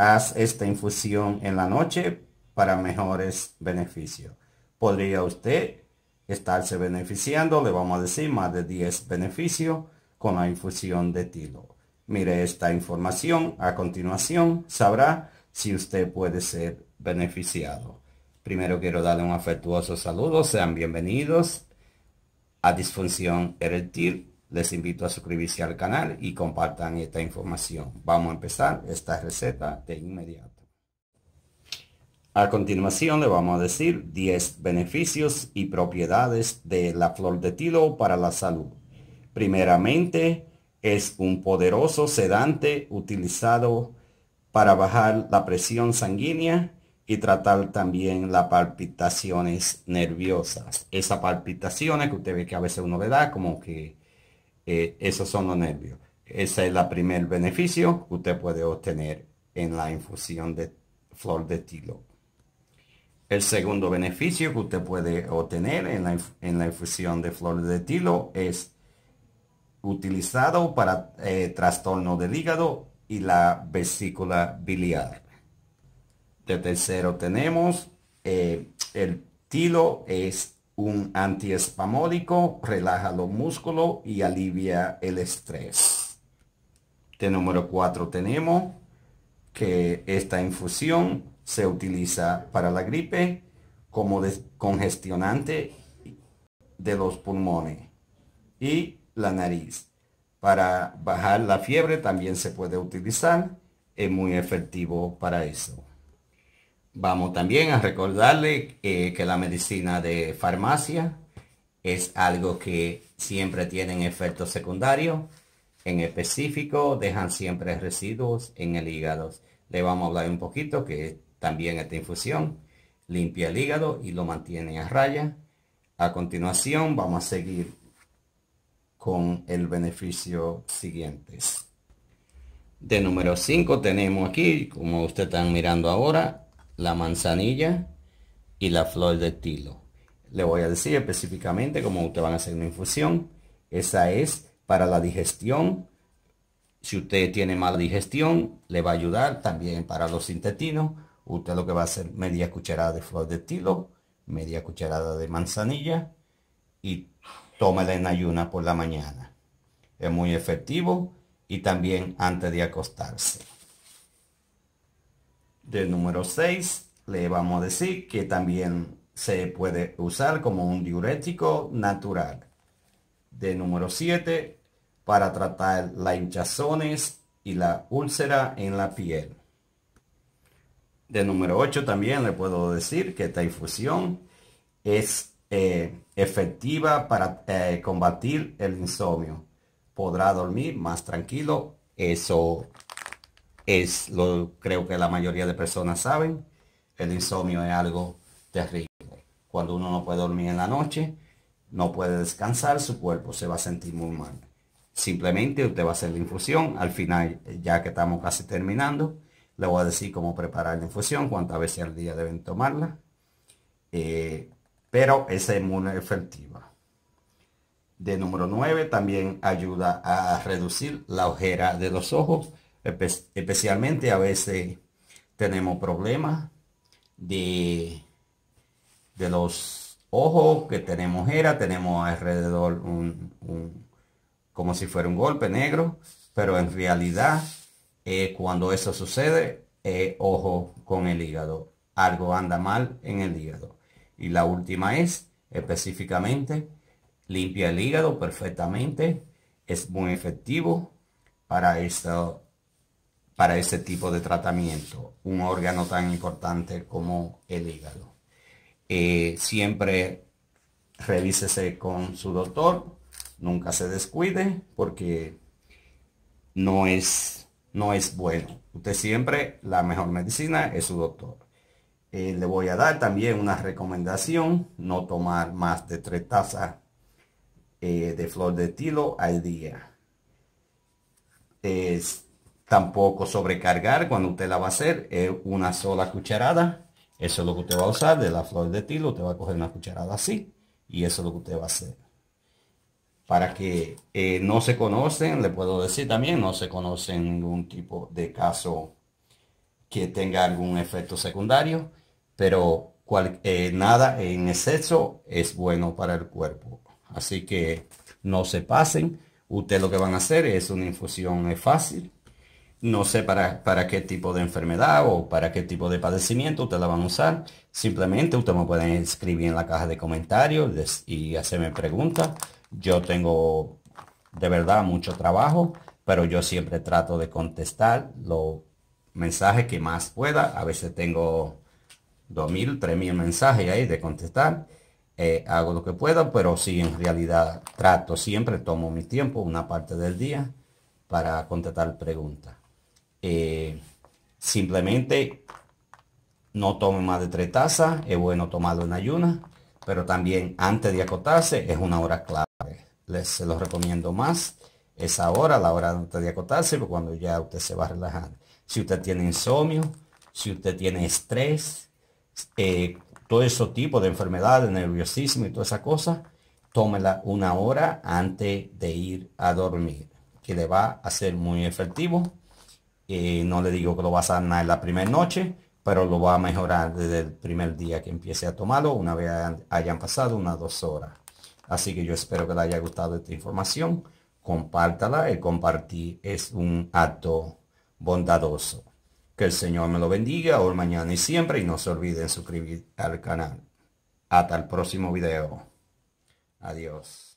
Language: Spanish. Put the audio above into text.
Haz esta infusión en la noche para mejores beneficios. Podría usted estarse beneficiando, le vamos a decir, más de 10 beneficios con la infusión de tilo. Mire esta información a continuación, sabrá si usted puede ser beneficiado. Primero quiero darle un afectuoso saludo, sean bienvenidos a Disfunción Eretil les invito a suscribirse al canal y compartan esta información. Vamos a empezar esta receta de inmediato. A continuación le vamos a decir 10 beneficios y propiedades de la flor de tilo para la salud. Primeramente, es un poderoso sedante utilizado para bajar la presión sanguínea y tratar también las palpitaciones nerviosas. Esas palpitaciones que usted ve que a veces uno le da como que eh, esos son los nervios. Ese es el primer beneficio que usted puede obtener en la infusión de flor de tilo. El segundo beneficio que usted puede obtener en la, en la infusión de flor de tilo es utilizado para eh, trastorno del hígado y la vesícula biliar. De tercero tenemos eh, el tilo es un antiespamódico, relaja los músculos y alivia el estrés. De número 4 tenemos que esta infusión se utiliza para la gripe como descongestionante de los pulmones y la nariz. Para bajar la fiebre también se puede utilizar. Es muy efectivo para eso. Vamos también a recordarle eh, que la medicina de farmacia es algo que siempre tiene efectos secundarios. En específico, dejan siempre residuos en el hígado. Le vamos a hablar un poquito que también esta infusión limpia el hígado y lo mantiene a raya. A continuación, vamos a seguir con el beneficio siguiente. De número 5 tenemos aquí, como usted están mirando ahora, la manzanilla y la flor de tilo. Le voy a decir específicamente cómo usted van a hacer una infusión. Esa es para la digestión. Si usted tiene mala digestión, le va a ayudar también para los intestinos. Usted lo que va a hacer media cucharada de flor de tilo, media cucharada de manzanilla y tómela en ayuna por la mañana. Es muy efectivo y también antes de acostarse. De número 6 le vamos a decir que también se puede usar como un diurético natural. De número 7 para tratar las hinchazones y la úlcera en la piel. De número 8 también le puedo decir que esta infusión es eh, efectiva para eh, combatir el insomnio. Podrá dormir más tranquilo. Eso es lo creo que la mayoría de personas saben. El insomnio es algo terrible. Cuando uno no puede dormir en la noche, no puede descansar, su cuerpo se va a sentir muy mal. Simplemente usted va a hacer la infusión. Al final, ya que estamos casi terminando, le voy a decir cómo preparar la infusión, cuántas veces al día deben tomarla. Eh, pero es muy efectiva. De número 9 también ayuda a reducir la ojera de los ojos especialmente a veces tenemos problemas de, de los ojos que tenemos era, tenemos alrededor un, como si fuera un golpe negro, pero en realidad eh, cuando eso sucede, eh, ojo con el hígado, algo anda mal en el hígado. Y la última es, específicamente, limpia el hígado perfectamente, es muy efectivo para esto para ese tipo de tratamiento, un órgano tan importante como el hígado. Eh, siempre revísese con su doctor, nunca se descuide porque no es, no es bueno. Usted siempre, la mejor medicina es su doctor. Eh, le voy a dar también una recomendación, no tomar más de tres tazas eh, de flor de tilo al día. Es, Tampoco sobrecargar cuando usted la va a hacer, es una sola cucharada. Eso es lo que usted va a usar de la flor de tilo. Usted va a coger una cucharada así y eso es lo que usted va a hacer. Para que eh, no se conocen, le puedo decir también, no se conocen ningún tipo de caso que tenga algún efecto secundario, pero eh, nada en exceso es bueno para el cuerpo. Así que no se pasen. Usted lo que van a hacer es una infusión fácil. No sé para, para qué tipo de enfermedad o para qué tipo de padecimiento usted la van a usar. Simplemente usted me pueden escribir en la caja de comentarios y hacerme preguntas. Yo tengo de verdad mucho trabajo, pero yo siempre trato de contestar los mensajes que más pueda. A veces tengo 2.000, 3.000 mensajes ahí de contestar. Eh, hago lo que pueda, pero si en realidad trato siempre, tomo mi tiempo, una parte del día, para contestar preguntas. Eh, simplemente no tome más de tres tazas, es bueno tomarlo en ayuna pero también antes de acotarse es una hora clave. Les se los recomiendo más esa hora, la hora antes de acotarse, cuando ya usted se va a relajar. Si usted tiene insomnio, si usted tiene estrés, eh, todo ese tipo de enfermedades, nerviosismo y toda esa cosa tómela una hora antes de ir a dormir, que le va a ser muy efectivo no le digo que lo vas a sanar la primera noche, pero lo va a mejorar desde el primer día que empiece a tomarlo, una vez hayan pasado unas dos horas. Así que yo espero que le haya gustado esta información. Compártala, el compartir es un acto bondadoso. Que el Señor me lo bendiga hoy, mañana y siempre. Y no se olviden suscribir al canal. Hasta el próximo video. Adiós.